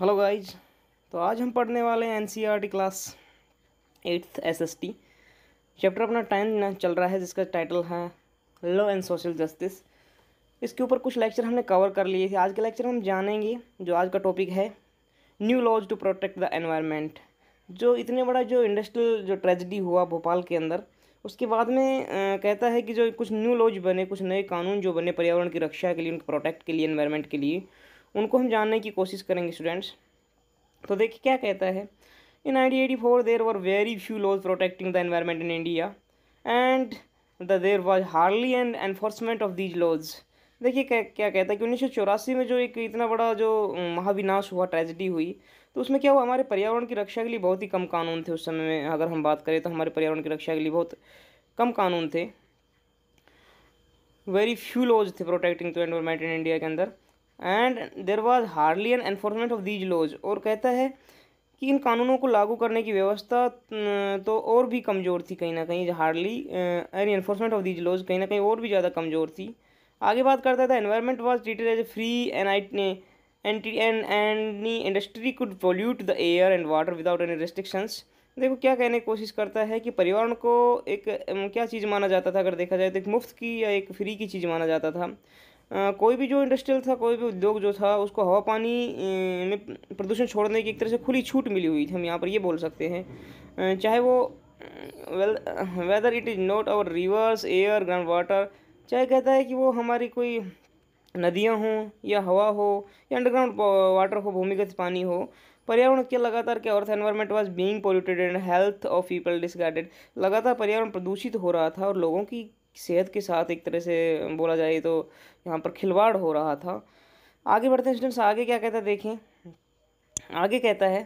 Hello guys तो आज हम पढ़ने वाले हैं in class eighth SST chapter अपना टाइम चल रहा है जिसका टाइटल है लॉ एंड सोशल जस्टिस इसके ऊपर कुछ लेक्चर हमने कवर कर लिए थे आज के लेक्चर हम जानेंगे जो आज का टॉपिक है new laws to protect the environment जो इतने बड़ा जो इंडस्ट्रियल जो ट्रेजिडी हुआ भोपाल के अंदर उसके बाद में आ, कहता है कि जो कुछ न्यू लॉज बने कुछ नए कानून जो बने पर्यावरण की रक्षा के लिए उनके प्रोटेक्ट के लिए इन्वायरमेंट के लिए उनको हम जानने की कोशिश करेंगे स्टूडेंट्स तो देखिए क्या कहता है in nineteen eighty four there were very few laws protecting the environment in India and the there was hardly and enforcement of these laws देखिए क्या क्या कहता है कि उन्नीस में जो एक इतना बड़ा जो महाविनाश हुआ ट्रेजिडी हुई तो उसमें क्या हुआ हमारे पर्यावरण की रक्षा के लिए बहुत ही कम कानून थे उस समय में अगर हम बात करें तो हमारे पर्यावरण की रक्षा के लिए बहुत कम कानून थे वेरी फ्यू लॉज थे protecting the environment in India के अंदर and there was hardly an enforcement of these laws और कहता है कि इन कानूनों को लागू करने की व्यवस्था अं, तो और भी कमज़ोर थी कहीं ना कहीं hardly an enforcement of these laws कहीं ना कहीं और भी ज़्यादा कमज़ोर थी आगे बात करता था environment was treated as free and I and and industry could pollute the air and water without any restrictions देखो क्या कहने की कोशिश करता है कि पर्यावरण को एक अं, क्या चीज़ माना जाता था अगर देखा जाए तो एक मुफ्त की या एक फ्री की चीज़ माना जाता था कोई भी जो इंडस्ट्रियल था कोई भी उद्योग जो था उसको हवा पानी में प्रदूषण छोड़ने की एक तरह से खुली छूट मिली हुई थी हम यहाँ पर ये बोल सकते हैं चाहे वो well whether it is not our rivers air ground water चाहे कहता है कि वो हमारी कोई नदियाँ हों या हवा हो या अंडरग्राउंड वाटर हो भूमिगत पानी हो पर्यावरण के लगातार क्या अर्थ environment was being polluted and health of people disregarded लगातार पर्यावरण प्रदूषित हो रहा था और लोगों की सेहत के साथ एक तरह से बोला जाए तो यहाँ पर खिलवाड़ हो रहा था आगे बढ़ते हैं स्टूडेंट्स आगे क्या कहता है देखें आगे कहता है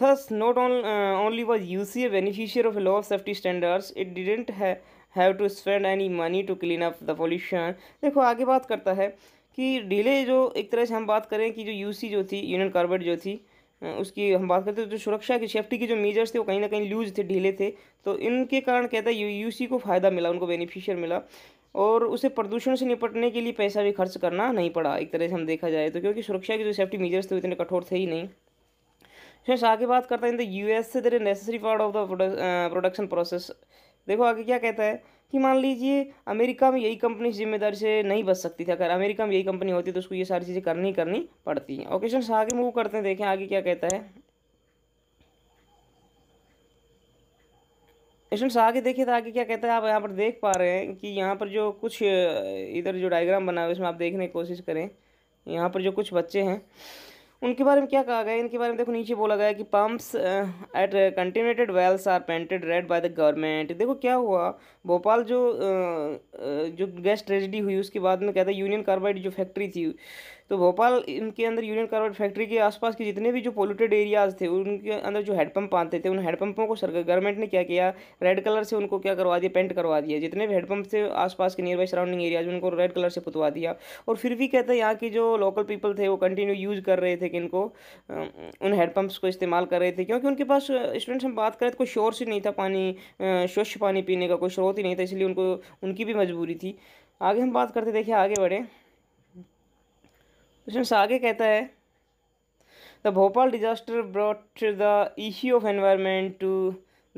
था not only was U C a beneficiary of law of safety standards it didn't have to spend any money to clean up the pollution देखो आगे बात करता है कि डिले जो एक तरह से हम बात करें कि जो यूसी जो थी यूनियन कार्बेट जो थी उसकी हम बात करते हैं तो सुरक्षा की सेफ्टी के जो मेजर्स थे वो कहीं ना कहीं लूज थे ढीले थे तो इनके कारण कहता है यू को फ़ायदा मिला उनको बेनिफिशियर मिला और उसे प्रदूषण से निपटने के लिए पैसा भी खर्च करना नहीं पड़ा एक तरह से हम देखा जाए तो क्योंकि सुरक्षा के जो सेफ्टी मेजर्स थे इतने कठोर थे ही नहीं इसमें आगे बात करता है इन तो द यू एस से there necessary part of the production process देखो आगे क्या कहता है कि मान लीजिए अमेरिका में यही कंपनी जिम्मेदारी से नहीं बच सकती थी अगर अमेरिका में यही कंपनी होती तो उसको ये सारी चीज़ें करनी करनी पड़ती हैं ओके सर आगे मूव करते हैं देखें आगे क्या कहता है स्टूडेंट्स आगे देखिए तो आगे क्या कहता है आप यहाँ पर देख पा रहे हैं कि यहाँ पर जो कुछ इधर जो डायग्राम बना हुआ है इसमें आप देखने की कोशिश करें यहाँ पर जो कुछ बच्चे हैं उनके बारे में क्या कहा गया इनके बारे में देखो नीचे बोला गया कि pumps at contaminated wells are painted red by the government देखो क्या हुआ भोपाल जो uh, uh जो गैस ट्रेजिडी हुई उसके बाद में कहता है यूनियन कार्बाइड जो फैक्ट्री थी तो भोपाल इनके अंदर यूनियन कार्बाइड फैक्ट्री के आसपास के जितने भी जो पोल्यूटेड एरियाज़ थे उनके अंदर जो हैडपम्प आते थे उन हैडपम्पों को सरकार गवर्नमेंट ने क्या किया रेड कलर से उनको क्या करवा दिया पेंट करवा दिया जितने भी हैडपम्प थे आसपास के नियर बाई सराउंडिंग एरियाज में उनको रेड कलर से पुतवा दिया और फिर भी कहते हैं यहाँ के जो लोकल पीपल थे वो कंटिन्यू यूज़ कर रहे थे कि इनको उन हैडपम्प्स को इस्तेमाल कर रहे थे क्योंकि उनके पास स्टूडेंट्स हम बात करें तो कोई शोर्स ही नहीं था पानी स्वच्छ पानी पीने का कोई स्रोत ही नहीं था इसलिए उनको उनकी भी मजबूरी थी आगे हम बात करते देखिए आगे बढ़े उसमें से आगे कहता है the Bhopal disaster brought the issue of environment to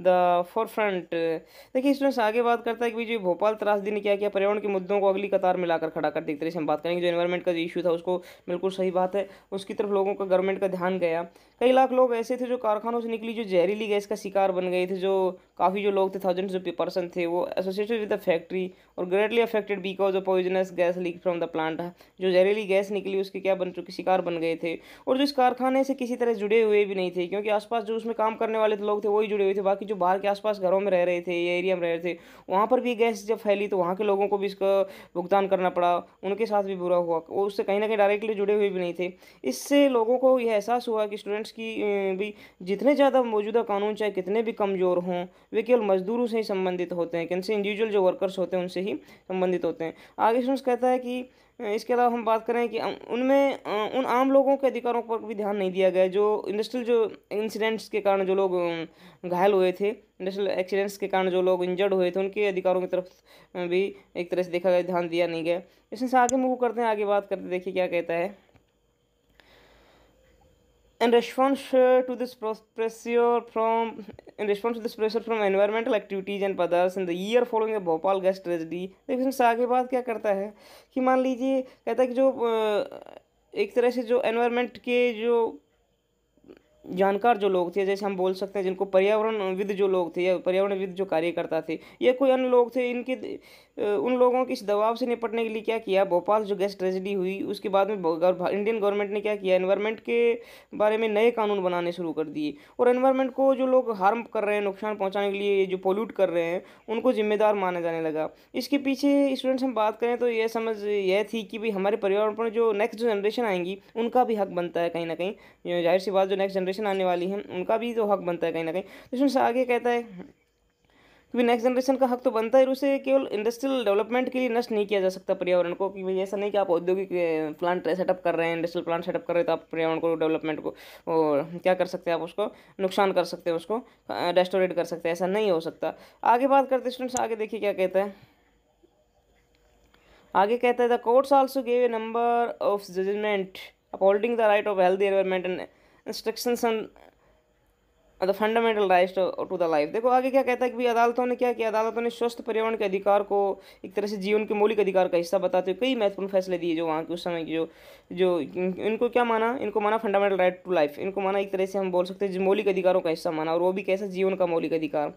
the forefront देखिए इसमें से आगे बात करता है कि जो भोपाल त्रासदी ने क्या किया पर्यावरण के मुद्दों को अगली कतार में लाकर खड़ा कर दी तरह से हम बात करेंगे जो एनवायरमेंट का जो इशू था उसको बिल्कुल सही बात है उसकी तरफ लोगों का गवर्नमेंट का ध्यान गया कई लाख लोग ऐसे थे जो कारखानों से निकली जो जहरीली गैस का शिकार बन गए थे जो काफ़ी जो लोग थे थाउजेंड्स ऑफ पर्सन थे वो एसोसिएटेड विद द फैक्ट्री और greatly affected because of poisonous gas leak from the plant जो जहरीली गैस निकली उसके क्या बन चुके शिकार बन गए थे और जो इस कारखाने से किसी तरह जुड़े हुए भी नहीं थे क्योंकि आसपास जो उसमें काम करने वाले लोग थे वही जुड़े हुए थे बाकी जो बाहर के आसपास घरों में रह रहे थे या एरिया में रह रहे थे वहाँ पर भी गैस जब फैली तो वहाँ के लोगों को भी इसका भुगतान करना पड़ा उनके साथ भी बुरा हुआ वो उससे कहीं ना कहीं डायरेक्टली जुड़े हुए भी नहीं थे इससे लोगों को यह एहसास हुआ कि स्टूडेंट्स की भी जितने ज़्यादा मौजूदा कानून चाहे कितने भी कमज़ोर हों वे केवल मजदूरों से ही संबंधित होते हैं कैसे इंडिविजुअल जो वर्कर्स होते हैं उनसे ही संबंधित होते हैं आगे सुन कहता है कि इसके अलावा हम बात करें कि उनमें उन आम लोगों के अधिकारों पर भी ध्यान नहीं दिया गया जो इंडस्ट्रियल जो इंसिडेंट्स के कारण जो लोग घायल हुए थे इंडस्ट्रियल एक्सीडेंट्स के कारण जो लोग इंजर्ड हुए थे उनके अधिकारों की तरफ भी एक तरह से देखा गया ध्यान दिया नहीं गया इसमें से आगे मूव करते हैं आगे बात करते देखिए क्या कहता है in response to this pressure from in response to this pressure from environmental activities and others in the year following the Bhopal gas tragedy देखिए इसमें आगे बात क्या करता है कि मान लीजिए कहता है कि जो एक तरह से जो एनवायरनमेंट के जो जानकार जो लोग थे जैसे हम बोल सकते हैं जिनको पर्यावरण विद जो लोग थे या पर्यावरण विद जो कार्यकर्ता थे या कोई अन्य लोग थे इनके उन लोगों के इस दबाव से निपटने के लिए क्या किया भोपाल जो गैस ट्रेजिडी हुई उसके बाद में इंडियन गवर्नमेंट ने क्या किया एनवायरनमेंट के बारे में नए कानून बनाने शुरू कर दिए और एनवायरनमेंट को जो लोग हार्म कर रहे हैं नुकसान पहुँचाने के लिए जो पोल्यूट कर रहे हैं उनको जिम्मेदार माना जाने लगा इसके पीछे स्टूडेंट्स हम बात करें तो यह समझ यह थी कि भाई हमारे पर्यावरण पर जो नेक्स्ट जनरेशन आएंगी उनका भी हक बनता है कहीं ना कहीं जाहिर सी बात जो नेक्स्ट जनरेशन आने वाली है उनका भी तो हक बनता है कहीं ना कहीं तो आगे कहता है क्योंकि नेक्स्ट जनरेशन का हक तो बनता है उसे केवल इंडस्ट्रियल डेवलपमेंट के लिए नष्ट नहीं किया जा सकता पर्यावरण को क्योंकि ऐसा नहीं कि आप औद्योगिक प्लांट सेटअप कर रहे हैं इंडस्ट्रियल प्लांट सेटअप कर रहे हैं तो आप पर्यावरण को डेवलपमेंट को क्या कर सकते हैं आप उसको नुकसान कर सकते हैं उसको रेस्टोरेट कर सकते हैं ऐसा नहीं हो सकता आगे बात करते स्टूडेंट्स आगे देखिए क्या कहते हैं आगे कहता है the courts also gave a number of judgement upholding the right of health environment and instructions on the fundamental right to the life देखो आगे क्या कहता है कि अदालतों ने क्या किया अदालतों ने स्वस्थ पर्यावरण के अधिकार को एक तरह से जीवन के मौलिक अधिकार का हिस्सा बताते हुए कई महत्वपूर्ण फैसले दिए जो वहाँ के उस समय की जो जो इनको क्या माना इनको माना फंडामेंटल राइट टू लाइफ इनको माना एक तरह से हम बोल सकते हैं मौलिक अधिकारों का हिस्सा माना और वो भी कैसा जीवन का मौलिक अधिकार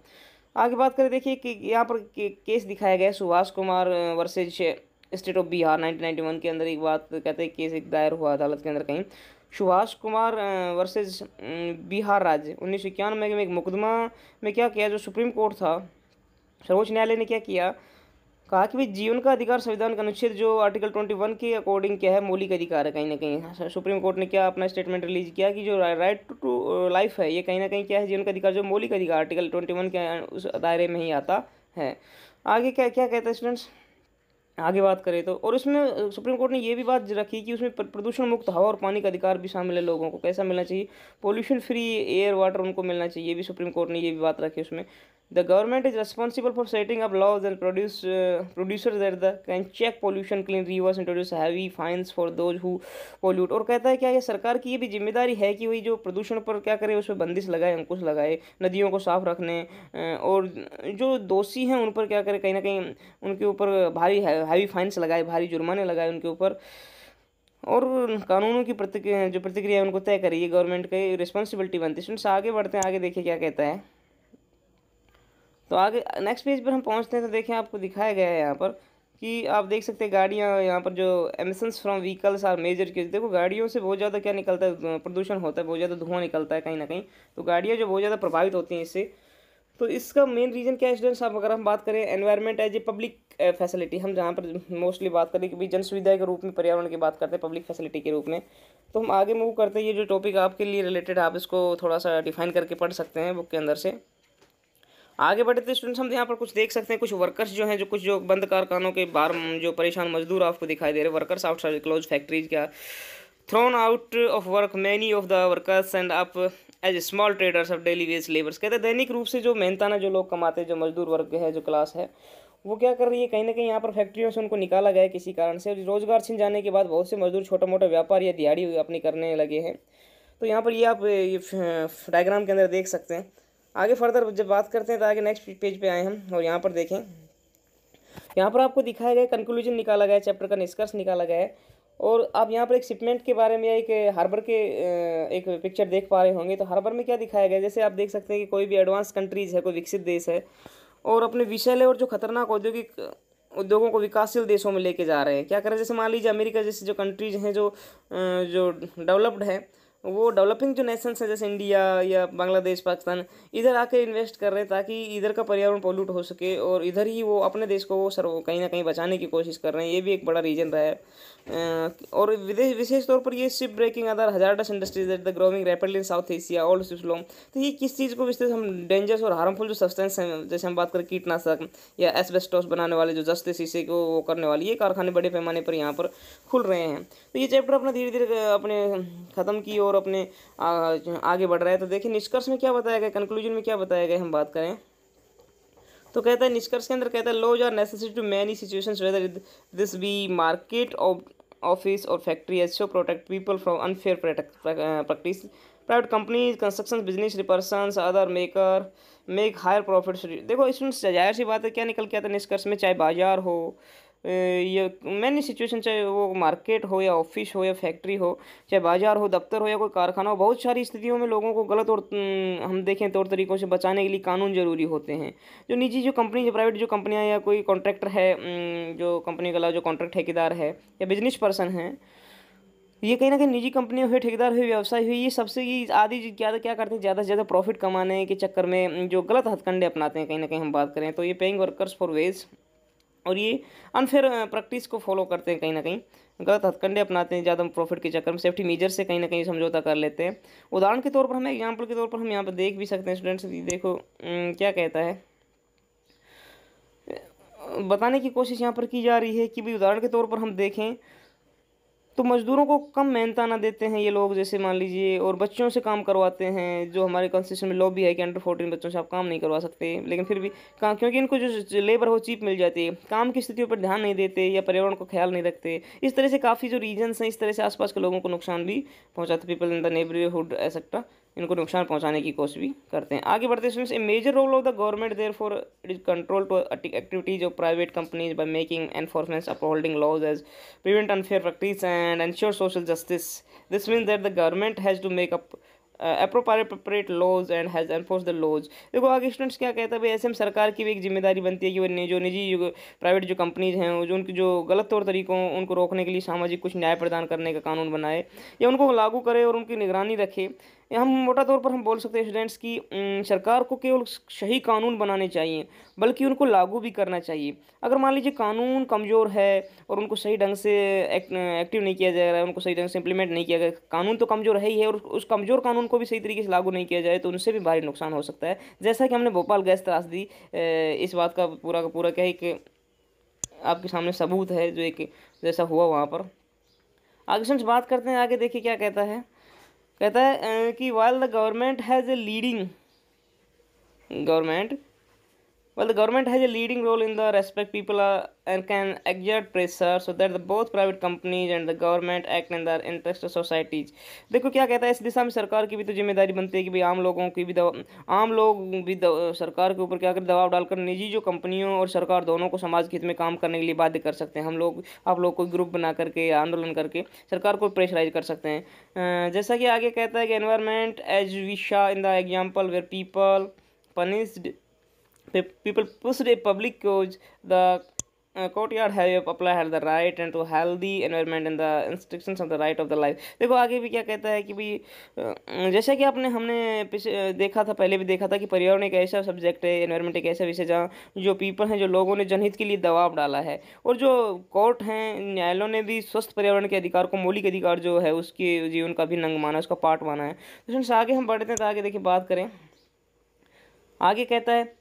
आगे बात करें देखिए कि यहाँ पर केस दिखाया गया Subhash Kumar versus state of Bihar 1991 के अंदर एक बात कहते हैं केस एक दायर हुआ अदालत के अंदर कहीं सुभाष कुमार वर्सेस बिहार राज्य उन्नीस सौ इक्यानवे में एक मुकदमा में क्या किया जो सुप्रीम कोर्ट था सर्वोच्च न्यायालय ने क्या किया कहा कि भाई जीवन का अधिकार संविधान का अनुच्छेद जो आर्टिकल ट्वेंटी वन के अकॉर्डिंग क्या है मौलिक अधिकार है कहीं ना कहीं हाँ, सुप्रीम कोर्ट ने क्या अपना स्टेटमेंट रिलीज किया कि जो राइट टू टू लाइफ है ये कहीं ना कहीं क्या है जीवन का अधिकार जो मौलिक अधिकार आर्टिकल ट्वेंटी वन के उस दायरे में ही आता है आगे क्या क्या कहते हैं स्टूडेंट्स आगे बात करें तो और उसमें सुप्रीम कोर्ट ने यह भी बात रखी कि उसमें प्रदूषण मुक्त हवा और पानी का अधिकार भी शामिल है लोगों को कैसा मिलना चाहिए पोल्यूशन फ्री एयर वाटर उनको मिलना चाहिए ये भी सुप्रीम कोर्ट ने ये भी बात रखी उसमें the government is responsible for setting up laws and produce uh, producers the can check pollution clean clean rivers, introduce heavy fines for those who pollute. और कहता है क्या ये सरकार की ये भी जिम्मेदारी है कि वही जो प्रदूषण पर क्या करे उस पर बंदिश लगाए अंकुश लगाए नदियों को साफ रखने और जो दोषी हैं उन पर क्या करें कहीं ना कहीं उनके ऊपर भारी हैवी फाइन्स लगाए भारी जुर्माने लगाए उनके ऊपर और कानूनों की प्रतिक्रिया जो प्रतिक्रिया उनको तय करिए गवर्नमेंट की रिस्पॉन्सिबिलिटी बनती है उनसे आगे बढ़ते हैं आगे देखिए क्या कहता है तो आगे नेक्स्ट पेज पर हम पहुँचते हैं तो देखें आपको दिखाया गया है यहाँ पर कि आप देख सकते हैं गाड़ियाँ यहाँ पर जो emissions from vehicles are major किए देखो गाड़ियों से बहुत ज़्यादा क्या निकलता है प्रदूषण होता है बहुत ज़्यादा धुआं निकलता है कहीं ना कहीं तो गाड़ियाँ जो बहुत ज़्यादा प्रभावित होती हैं इससे तो इसका मेन रीज़न क्या है स्टूडेंट्स आप अगर हम बात करें environment as a public facility हम जहाँ पर मोस्टली बात करें कि भाई जन सुविधा के रूप में पर्यावरण की बात करते हैं पब्लिक फैसिलिटी के रूप में तो हम आगे मूव करते हैं ये जो टॉपिक आपके लिए रिलेटेड आप इसको थोड़ा सा डिफाइन करके पढ़ सकते हैं बुक के अंदर से आगे बढ़ते स्टूडेंट्स तो हम यहाँ पर कुछ देख सकते हैं कुछ वर्कर्स जो हैं जो कुछ जो बंद कारखानों के बाहर जो परेशान मजदूर आपको दिखाई दे रहे वर्कर्स आउट क्लोज फैक्ट्रीज का thrown out of work many of the workers end up as small traders of daily wage labours कहते हैं दैनिक रूप से जो मेहनताना जो लोग कमाते हैं जो मजदूर वर्ग है जो क्लास है वो क्या कर रही है कहीं ना कहीं यहाँ पर फैक्ट्रियों से उनको निकाला गया किसी कारण से रोजगार छिन जाने के बाद बहुत से मजदूर छोटा मोटा व्यापार या दिहाड़ी अपनी करने लगे हैं तो यहाँ पर ये आप ये डायग्राम के अंदर देख सकते हैं आगे फर्दर जब बात करते हैं तो आगे नेक्स्ट पेज पे आए हम और यहाँ पर देखें यहाँ पर आपको दिखाया गया कंक्लूजन निकाला गया चैप्टर का निष्कर्ष निकाला गया है और आप यहाँ पर एक शिपमेंट के बारे में या एक हार्बर के एक पिक्चर देख पा रहे होंगे तो हार्बर में क्या दिखाया गया जैसे आप देख सकते हैं कि कोई भी एडवांस कंट्रीज़ है कोई विकसित देश है और अपने विषैले और जो खतरनाक औद्योगिक उद्योगों को विकासशील देशों में लेके जा रहे हैं क्या करें जैसे मान लीजिए अमेरिका जैसे जो कंट्रीज हैं जो जो डेवलप्ड हैं वो डेवलपिंग जो नेशंस हैं जैसे इंडिया या बांग्लादेश पाकिस्तान इधर आकर इन्वेस्ट कर रहे हैं ताकि इधर का पर्यावरण पोल्यूट हो सके और इधर ही वो अपने देश को वो सर कहीं ना कहीं बचाने की कोशिश कर रहे हैं ये भी एक बड़ा रीजन रहा है और विदेश विशेष तौर पर ये ship breaking other hazardous industries at the growing rapidly in South Asia old सिस्लोम तो ये किस चीज़ को विशेष हम डेंजरस और हार्मफुल जो सब्सटेंस हैं जैसे हम बात करें कीटनाशक या एसबेस्टोस बनाने वाले जो जस्ते शीशे को वो करने वाले ये कारखाने बड़े पैमाने पर यहाँ पर खुल रहे हैं तो ये चैप्टर अपना धीरे धीरे अपने ख़त्म की और और अपने आगे बढ़ रहे हैं तो देखिए निष्कर्ष में क्या बताया गया कंक्लूजन में क्या बताया गया हम बात करें तो कहता है निष्कर्ष के अंदर कहता है laws are necessary to many situations whether this be market office और factory as show protect people from unfair practice private companies construction business रिपर्सन other maker make higher profit देखो इसमें जाहिर सी बात है क्या निकल के आता है निष्कर्ष में चाहे बाजार हो या मैनी सिचुएशन चाहे वो मार्केट हो या ऑफिस हो या फैक्ट्री हो चाहे बाजार हो दफ्तर हो या कोई कारखाना हो बहुत सारी स्थितियों में लोगों को गलत और हम देखें तौर तरीक़ों से बचाने के लिए कानून ज़रूरी होते हैं जो निजी जो कंपनी जो प्राइवेट जो कंपनियाँ या कोई कॉन्ट्रैक्टर है जो कंपनी का जो कॉन्ट्रैक्ट ठेकेदार है या बिजनेस पर्सन है ये कहीं ना कहीं निजी कंपनी हुई ठेकेदार हुई व्यवसाय हुई ये सबसे ये आदि ज़्यादा क्या करते हैं ज़्यादा से ज़्यादा प्रॉफिट कमाने के चक्कर में जो गलत हथकंडे अपनाते हैं कहीं ना कहीं हम बात करें तो ये पेइंग वर्कर्स फॉर वेज और ये अनफेयर प्रैक्टिस को फॉलो करते हैं कहीं ना कहीं गलत हथकंडे अपनाते हैं ज़्यादा प्रॉफिट के चक्कर में सेफ्टी मेजर से कहीं ना कहीं समझौता कर लेते हैं उदाहरण के तौर पर हमें एग्जाम्पल के तौर पर हम यहाँ पर देख भी सकते हैं स्टूडेंट्स देखो क्या कहता है बताने की कोशिश यहाँ पर की जा रही है कि भाई उदाहरण के तौर पर हम देखें तो मज़दूरों को कम मेहनताना देते हैं ये लोग जैसे मान लीजिए और बच्चों से काम करवाते हैं जो हमारे कॉन्स्टिट्यूशन में लॉबी है कि अंडर फोर्टीन बच्चों से आप काम नहीं करवा सकते लेकिन फिर भी काम क्योंकि इनको जो लेबर हो चीप मिल जाती है काम की स्थितियों पर ध्यान नहीं देते या पर्यावरण का ख्याल नहीं रखते इस तरह से काफ़ी जो रीजन्स हैं इस तरह से आसपास के लोगों को नुकसान भी पहुँचाते people in the neighbourhood etcetera इनको नुकसान पहुंचाने की कोशिश भी करते हैं आगे बढ़ते हैं a major role of the government there for it is control to activities of private companies by making enforcement upholding laws as prevent unfair practice and ensure social justice this means that the government has to make up appropriate laws and has enforce the laws देखो आगे students क्या कहता है भाई ऐसे में सरकार की भी एक जिम्मेदारी बनती है कि वो जो निजी प्राइवेट जो कंपनीज हैं जो उनके जो गलत तौर तरीकों उनको रोकने के लिए सामाजिक कुछ न्याय प्रदान करने का कानून बनाए या उनको लागू करे और उनकी निगरानी रखे हम मोटा तौर पर हम बोल सकते हैं स्टूडेंट्स कि सरकार को केवल सही कानून बनाने चाहिए बल्कि उनको लागू भी करना चाहिए अगर मान लीजिए कानून कमज़ोर है और उनको सही ढंग से एक, एक्टिव नहीं किया जा रहा है उनको सही ढंग से इम्प्लीमेंट नहीं किया गया कानून तो कमज़ोर है ही है और उस कमज़ोर कानून को भी सही तरीके से लागू नहीं किया जाए तो उनसे भी भारी नुकसान हो सकता है जैसा कि हमने भोपाल गैस त्रासदी इस बात का पूरा का पूरा क्या है कि आपके सामने सबूत है जो एक जैसा हुआ वहाँ पर आगे बात करते हैं आगे देखिए क्या कहता है कहता है कि while the government has a leading government Well, the government has a leading role in the respect people are, and can exert pressure so that the both private companies and the government act in their interest of societies. देखो क्या कहता है इस दिशा में सरकार की भी तो जिम्मेदारी बनती है कि भाई आम लोगों की भी दवा आम लोग भी सरकार के ऊपर क्या कर दबाव डालकर निजी जो कंपनियों और सरकार दोनों को समाज के हित में काम करने के लिए बाध्य कर सकते हैं हम लोग आप लोग कोई ग्रुप बना करके आंदोलन करके सरकार को प्रेशराइज कर सकते हैं अं, जैसा कि आगे कहता है कि एनवायरमेंट एज वी विशा in the example where people punished people pushed a public cause the uh, courtyard have applied had the right and to healthy environment and the instructions of the right of the life देखो आगे भी क्या कहता है कि भाई जैसा कि आपने हमने पिछले देखा था पहले भी देखा था कि पर्यावरण एक ऐसा सब्जेक्ट है एनवायरमेंट एक ऐसा विषय जहाँ जो पीपल हैं जो लोगों ने जनहित के लिए दबाव डाला है और जो कोर्ट हैं न्यायालयों ने भी स्वस्थ पर्यावरण के अधिकार को मौलिक अधिकार जो है उसके जीवन का भी नंग माना उसका पार्ट माना है तो आगे हम बढ़ते हैं तो आगे देखिए बात करें आगे कहता है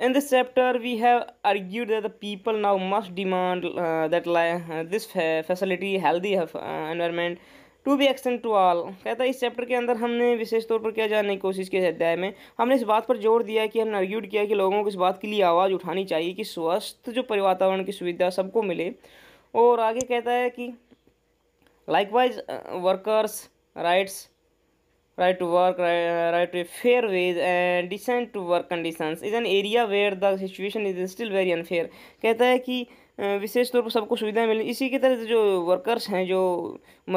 In this chapter, we have argued that the people now must demand uh, that uh, this facility, healthy uh, uh environment, to be extend to all कहता है इस चैप्टर के अंदर हमने विशेष तौर पर क्या जानने की कोशिश की अध्याय में हमने इस बात पर जोर दिया कि हमने अर्ग्यूड किया कि लोगों को इस बात के लिए आवाज़ उठानी चाहिए कि स्वस्थ जो वातावरण की सुविधा सबको मिले और आगे कहता है कि likewise workers rights right to work right, uh, right to fair wage and decent to work conditions is an area where the situation is still very unfair कहता है कि uh, विशेष तौर पर सबको सुविधाएं मिली इसी की तरह जो वर्कर्स हैं जो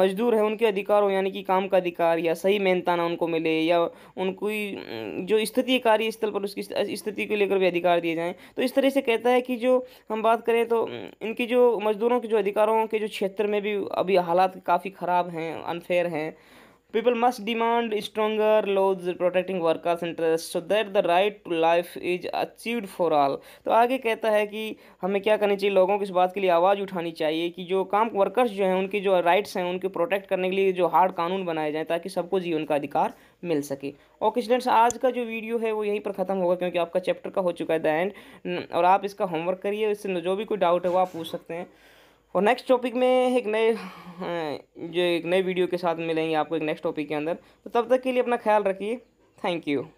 मजदूर हैं उनके अधिकार हो यानी कि काम का अधिकार या सही मेहनताना उनको मिले या उनकी जो स्थिति कार्य स्थल पर उसकी स्थिति को लेकर भी अधिकार दिए जाएं तो इस तरह से कहता है कि जो हम बात करें तो इनकी जो मजदूरों के जो अधिकारों के जो क्षेत्र में भी अभी हालात काफ़ी ख़राब हैं अनफेयर हैं People must demand stronger laws protecting workers' interests so that the right to life is achieved for all. तो आगे कहता है कि हमें क्या करनी चाहिए लोगों को इस बात के लिए आवाज़ उठानी चाहिए कि जो काम वर्कर्स जो हैं उनके जो राइट्स हैं उनके प्रोटेक्ट करने के लिए जो हार्ड कानून बनाए जाएँ ताकि सबको जीवन का अधिकार मिल सके ओके स्टूडेंट्स आज का जो वीडियो है वो यहीं पर ख़त्म होगा क्योंकि आपका चैप्टर का हो चुका है द एंड और आप इसका होमवर्क करिए इससे जो भी कोई डाउट है वो आप पूछ सकते हैं और नेक्स्ट टॉपिक में एक नए हाँ, जो एक नए वीडियो के साथ मिलेंगे आपको एक नेक्स्ट टॉपिक के अंदर तो तब तक के लिए अपना ख्याल रखिए थैंक यू